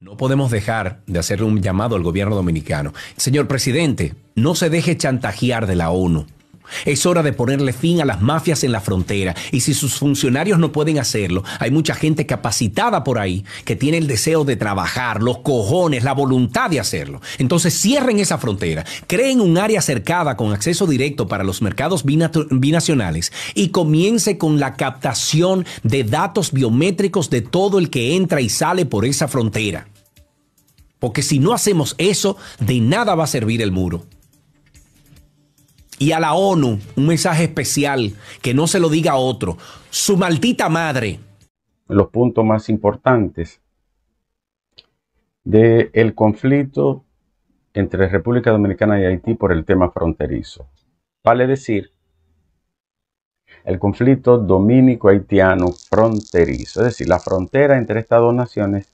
No podemos dejar de hacer un llamado al gobierno dominicano. Señor presidente, no se deje chantajear de la ONU. Es hora de ponerle fin a las mafias en la frontera y si sus funcionarios no pueden hacerlo, hay mucha gente capacitada por ahí que tiene el deseo de trabajar, los cojones, la voluntad de hacerlo. Entonces cierren esa frontera, creen un área cercada con acceso directo para los mercados binacionales y comience con la captación de datos biométricos de todo el que entra y sale por esa frontera. Porque si no hacemos eso, de nada va a servir el muro y a la ONU un mensaje especial que no se lo diga a otro. Su maldita madre. Los puntos más importantes del conflicto entre República Dominicana y Haití por el tema fronterizo. Vale decir, el conflicto dominico-haitiano fronterizo, es decir, la frontera entre estas dos naciones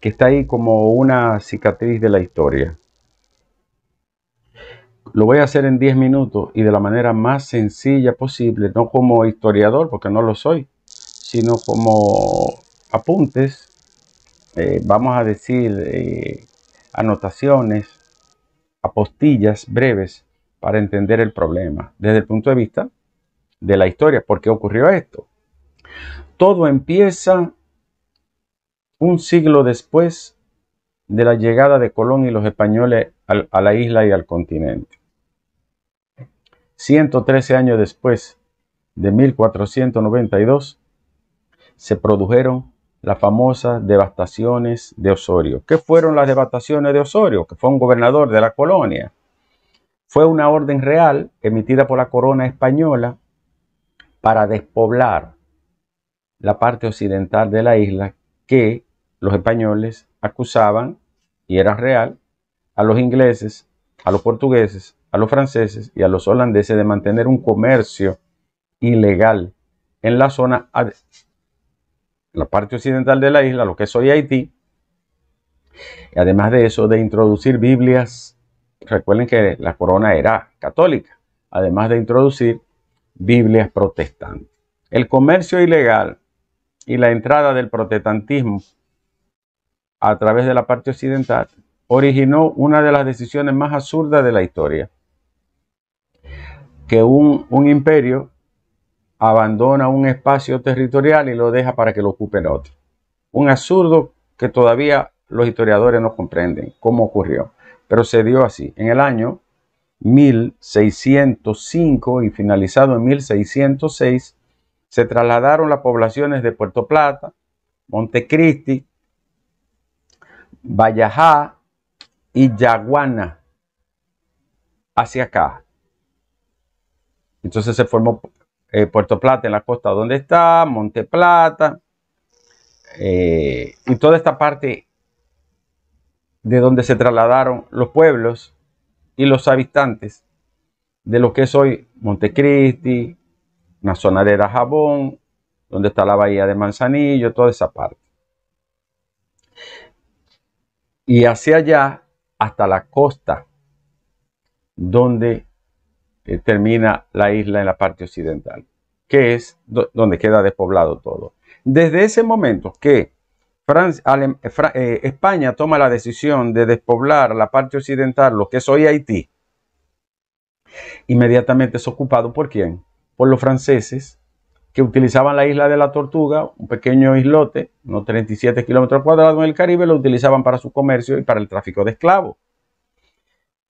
que está ahí como una cicatriz de la historia lo voy a hacer en 10 minutos y de la manera más sencilla posible, no como historiador, porque no lo soy, sino como apuntes, eh, vamos a decir, eh, anotaciones, apostillas breves para entender el problema desde el punto de vista de la historia, por qué ocurrió esto. Todo empieza un siglo después de la llegada de Colón y los españoles a la isla y al continente. 113 años después de 1492, se produjeron las famosas devastaciones de Osorio. ¿Qué fueron las devastaciones de Osorio? Que fue un gobernador de la colonia. Fue una orden real emitida por la corona española para despoblar la parte occidental de la isla que los españoles acusaban, y era real, a los ingleses, a los portugueses a los franceses y a los holandeses de mantener un comercio ilegal en la zona, la parte occidental de la isla, lo que es hoy Haití. Y además de eso, de introducir Biblias, recuerden que la corona era católica, además de introducir Biblias protestantes. El comercio ilegal y la entrada del protestantismo a través de la parte occidental originó una de las decisiones más absurdas de la historia que un, imperio abandona un espacio territorial y lo deja para que lo ocupe el otro. Un absurdo que todavía los historiadores no comprenden cómo ocurrió, pero se dio así. En el año 1605 y finalizado en 1606, se trasladaron las poblaciones de Puerto Plata, Montecristi, Vallajá y Yaguana hacia acá, entonces se formó eh, Puerto Plata en la costa donde está, Monte Plata, eh, y toda esta parte de donde se trasladaron los pueblos y los habitantes de lo que es hoy Montecristi, una zona de Jabón, donde está la bahía de Manzanillo, toda esa parte. Y hacia allá, hasta la costa, donde eh, termina la isla en la parte occidental, que es donde queda despoblado todo. Desde ese momento que eh, eh, España toma la decisión de despoblar la parte occidental, lo que es hoy Haití, inmediatamente es ocupado por quién? Por los franceses que utilizaban la isla de la Tortuga, un pequeño islote, unos 37 kilómetros cuadrados en el Caribe, lo utilizaban para su comercio y para el tráfico de esclavos.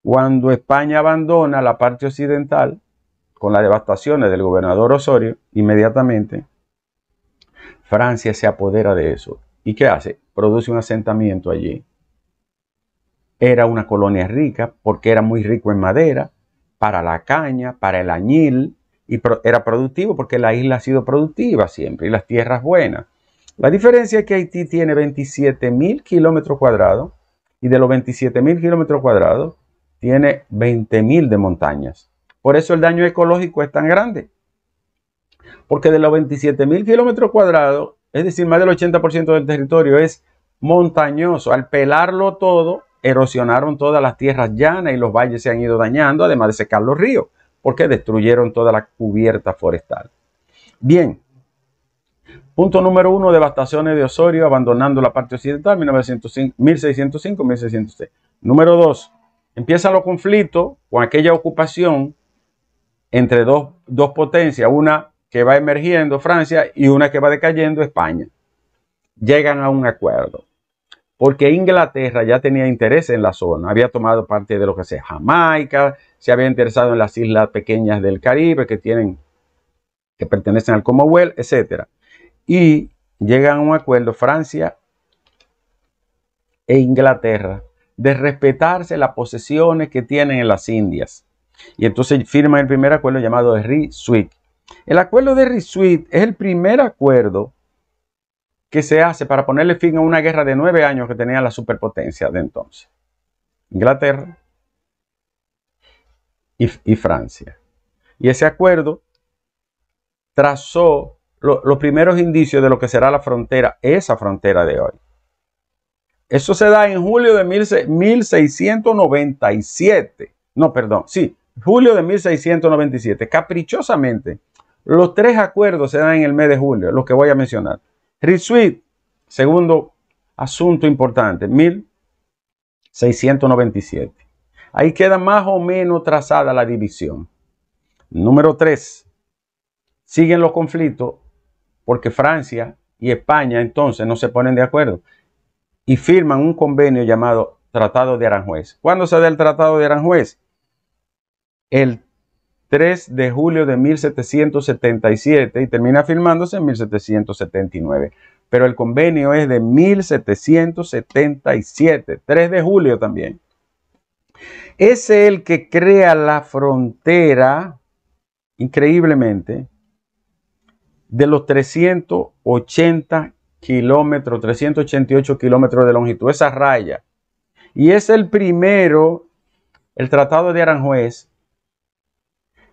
Cuando España abandona la parte occidental, con las devastaciones del gobernador Osorio, inmediatamente Francia se apodera de eso. ¿Y qué hace? Produce un asentamiento allí. Era una colonia rica porque era muy rico en madera, para la caña, para el añil, y era productivo porque la isla ha sido productiva siempre y las tierras buenas. La diferencia es que Haití tiene 27.000 mil kilómetros cuadrados y de los 27.000 mil kilómetros cuadrados, tiene 20.000 de montañas. Por eso el daño ecológico es tan grande. Porque de los 27.000 kilómetros cuadrados, es decir, más del 80% del territorio es montañoso. Al pelarlo todo, erosionaron todas las tierras llanas y los valles se han ido dañando, además de secar los ríos, porque destruyeron toda la cubierta forestal. Bien, punto número uno, devastaciones de Osorio, abandonando la parte occidental, 1605-1606. Número dos, empiezan los conflictos con aquella ocupación entre dos, potencias, una que va emergiendo Francia y una que va decayendo España. Llegan a un acuerdo, porque Inglaterra ya tenía interés en la zona, había tomado parte de lo que sea Jamaica, se había interesado en las islas pequeñas del Caribe que tienen que pertenecen al Commonwealth, etc. Y llegan a un acuerdo Francia e Inglaterra de respetarse las posesiones que tienen en las Indias. Y entonces firma el primer acuerdo llamado de Sweet El acuerdo de Suite es el primer acuerdo que se hace para ponerle fin a una guerra de nueve años que tenía la superpotencia de entonces. Inglaterra y, Francia. Y ese acuerdo trazó los primeros indicios de lo que será la frontera, esa frontera de hoy. Eso se da en julio de 1697. No, perdón, sí, julio de 1697. Caprichosamente, los tres acuerdos se dan en el mes de julio, los que voy a mencionar. Rizuit. segundo asunto importante, 1697. Ahí queda más o menos trazada la división. Número tres. Siguen los conflictos porque Francia y España entonces no se ponen de acuerdo y firman un convenio llamado Tratado de Aranjuez. ¿Cuándo se da el Tratado de Aranjuez? El 3 de julio de 1777 y termina firmándose en 1779. Pero el convenio es de 1777, 3 de julio también. Es el que crea la frontera, increíblemente, de los 380 kilómetros, 388 kilómetros de longitud, esa raya. Y es el primero, el Tratado de Aranjuez,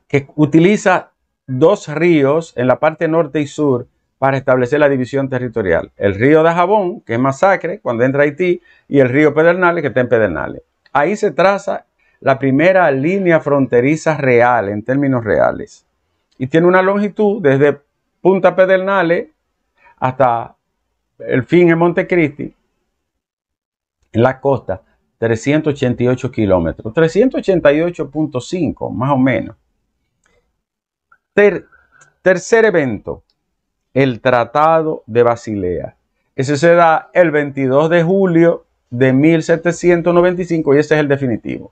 que utiliza dos ríos en la parte norte y sur para establecer la división territorial. El río de Jabón, que es Masacre, cuando entra Haití, y el río Pedernales, que está en Pedernales. Ahí se traza la primera línea fronteriza real, en términos reales. Y tiene una longitud desde Punta Pedernales hasta el fin en Montecristi, en la costa, 388 kilómetros, 388.5 más o menos. tercer evento, el Tratado de Basilea. Ese se da el 22 de julio de 1795 y ese es el definitivo.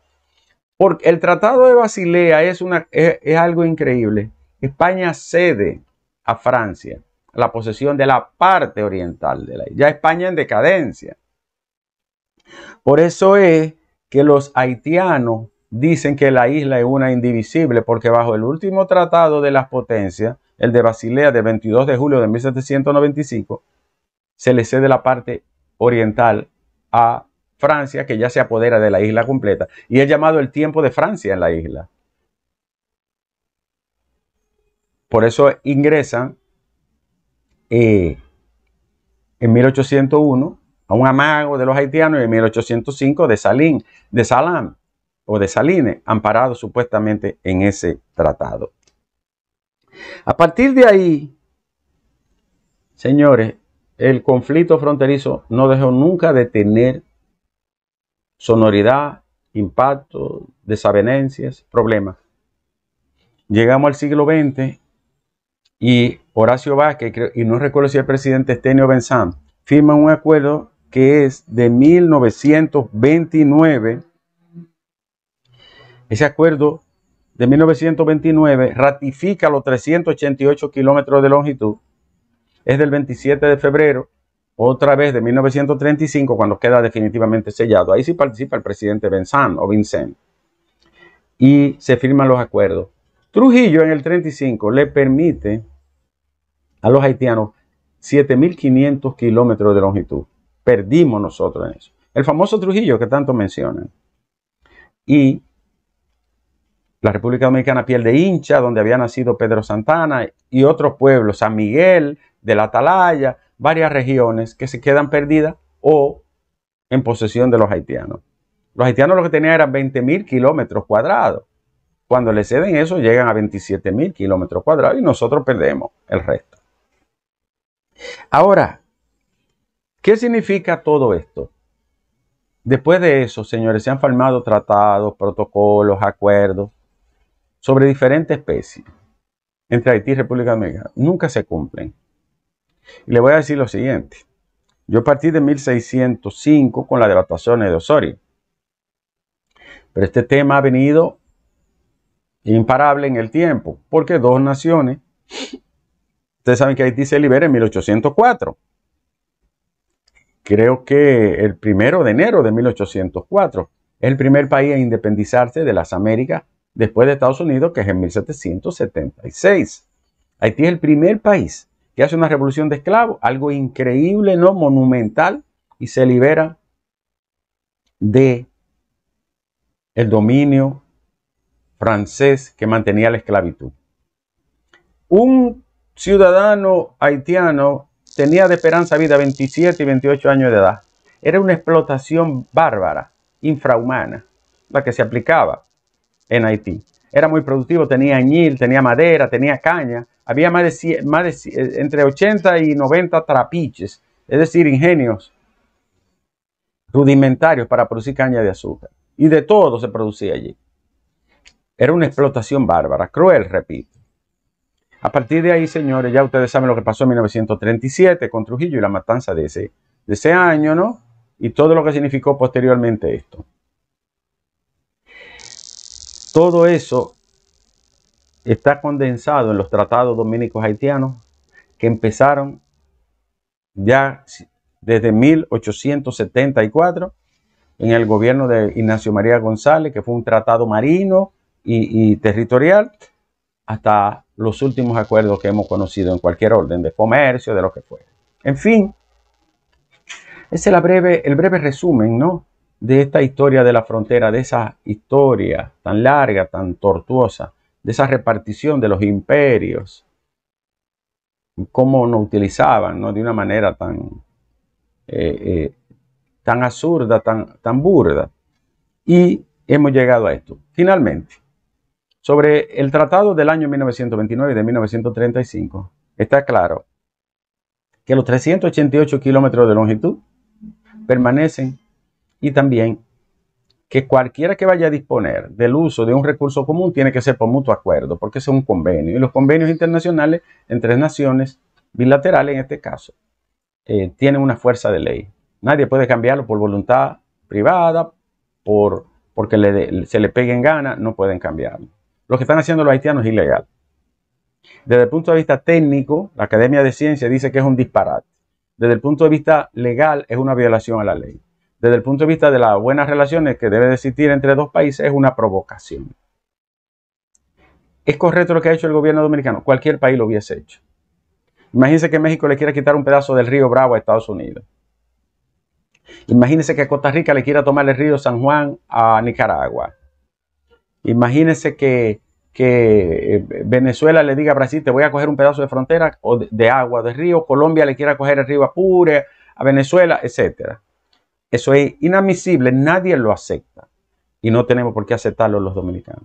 Porque el Tratado de Basilea es, una, es algo increíble. España cede a Francia la posesión de la parte oriental de la isla. Ya España en decadencia. Por eso es que los haitianos dicen que la isla es una indivisible, porque bajo el último tratado de las potencias, el de Basilea de 22 de julio de 1795, se le cede la parte oriental a Francia, que ya se apodera de la isla completa, y es llamado el tiempo de Francia en la isla. Por eso ingresan eh, en 1801 a un amago de los haitianos y en 1805 de Salín, de Salán o de Salines, amparado supuestamente en ese tratado. A partir de ahí, señores, el conflicto fronterizo no dejó nunca de tener sonoridad, impacto, desavenencias, problemas. Llegamos al siglo XX y Horacio Vázquez, y no recuerdo si el presidente Estenio Benzán, firma un acuerdo que es de 1929. Ese acuerdo de 1929 ratifica los 388 kilómetros de longitud. Es del 27 de febrero, otra vez de 1935, cuando queda definitivamente sellado. Ahí sí participa el presidente Benzán o Vincent. Y se firman los acuerdos. Trujillo en el 35 le permite a los haitianos 7.500 kilómetros de longitud. Perdimos nosotros en eso. El famoso Trujillo que tanto mencionan. Y la República Dominicana piel de hincha, donde había nacido Pedro Santana y otros pueblos, San Miguel, de la Atalaya, varias regiones que se quedan perdidas o en posesión de los haitianos. Los haitianos lo que tenían eran 20.000 kilómetros cuadrados. Cuando le ceden eso, llegan a 27.000 kilómetros cuadrados y nosotros perdemos el resto. Ahora, ¿qué significa todo esto? Después de eso, señores, se han formado tratados, protocolos, acuerdos sobre diferentes especies entre Haití y República Dominicana. Nunca se cumplen. Y le voy a decir lo siguiente. Yo partí de 1605 con las devastaciones de Osorio. Pero este tema ha venido imparable en el tiempo, porque dos naciones Ustedes saben que Haití se libera en 1804. Creo que el primero de enero de 1804. Es el primer país a independizarse de las Américas después de Estados Unidos, que es en 1776. Haití es el primer país que hace una revolución de esclavos, algo increíble, ¿no? Monumental, y se libera de el dominio francés que mantenía la esclavitud. Un ciudadano haitiano tenía de esperanza vida 27 y 28 años de edad. Era una explotación bárbara, infrahumana, la que se aplicaba en Haití. Era muy productivo, tenía añil, tenía madera, tenía caña. Había más eh, entre 80 y 90 trapiches, es decir, ingenios rudimentarios para producir caña de azúcar. Y de todo se producía allí. Era una explotación bárbara, cruel, repito. A partir de ahí, señores, ya ustedes saben lo que pasó en 1937 con Trujillo y la matanza de ese, de ese año, ¿no? Y todo lo que significó posteriormente esto. Todo eso está condensado en los tratados dominicos haitianos que empezaron ya desde 1874 en el gobierno de Ignacio María González, que fue un tratado marino y, y territorial, hasta los últimos acuerdos que hemos conocido en cualquier orden de comercio, de lo que fuera. En fin, ese es el breve, el breve resumen, ¿no? De esta historia de la frontera, de esa historia tan larga, tan tortuosa, de esa repartición de los imperios, cómo nos utilizaban, De una manera tan, eh, eh, tan absurda, tan, tan burda. Y hemos llegado a esto. Finalmente, sobre el tratado del año 1929 y de 1935, está claro que los 388 kilómetros de longitud permanecen y también que cualquiera que vaya a disponer del uso de un recurso común tiene que ser por mutuo acuerdo, porque es un convenio. Y los convenios internacionales entre naciones bilaterales, en este caso, eh, tienen una fuerza de ley. Nadie puede cambiarlo por voluntad privada, por, porque se le peguen ganas, no pueden cambiarlo lo que están haciendo los haitianos es ilegal. Desde el punto de vista técnico, la Academia de Ciencias dice que es un disparate. Desde el punto de vista legal, es una violación a la ley. Desde el punto de vista de las buenas relaciones que debe existir entre dos países, es una provocación. ¿Es correcto lo que ha hecho el gobierno dominicano? Cualquier país lo hubiese hecho. Imagínense que México le quiera quitar un pedazo del río Bravo a Estados Unidos. Imagínense que Costa Rica le quiera tomar el río San Juan a Nicaragua. Imagínense que, eh, Venezuela le diga a Brasil, te voy a coger un pedazo de frontera o de, de agua, de río, Colombia le quiera coger el río Apure, a Venezuela, etc. Eso es inadmisible, nadie lo acepta y no tenemos por qué aceptarlo los dominicanos.